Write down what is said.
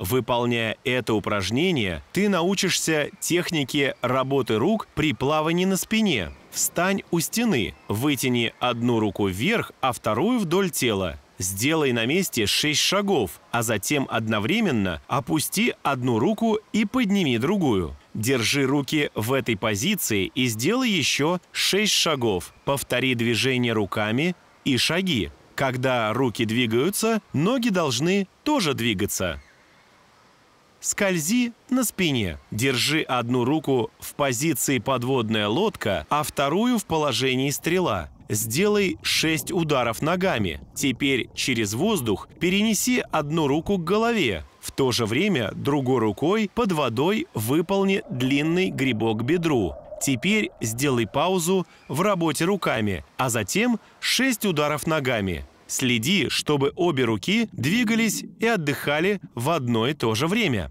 Выполняя это упражнение, ты научишься технике работы рук при плавании на спине. Встань у стены, вытяни одну руку вверх, а вторую вдоль тела. Сделай на месте 6 шагов, а затем одновременно опусти одну руку и подними другую. Держи руки в этой позиции и сделай еще 6 шагов. Повтори движение руками и шаги. Когда руки двигаются, ноги должны тоже двигаться. Скользи на спине. Держи одну руку в позиции подводная лодка, а вторую в положении стрела. Сделай 6 ударов ногами. Теперь через воздух перенеси одну руку к голове. В то же время другой рукой под водой выполни длинный грибок бедру. Теперь сделай паузу в работе руками, а затем 6 ударов ногами. Следи, чтобы обе руки двигались и отдыхали в одно и то же время.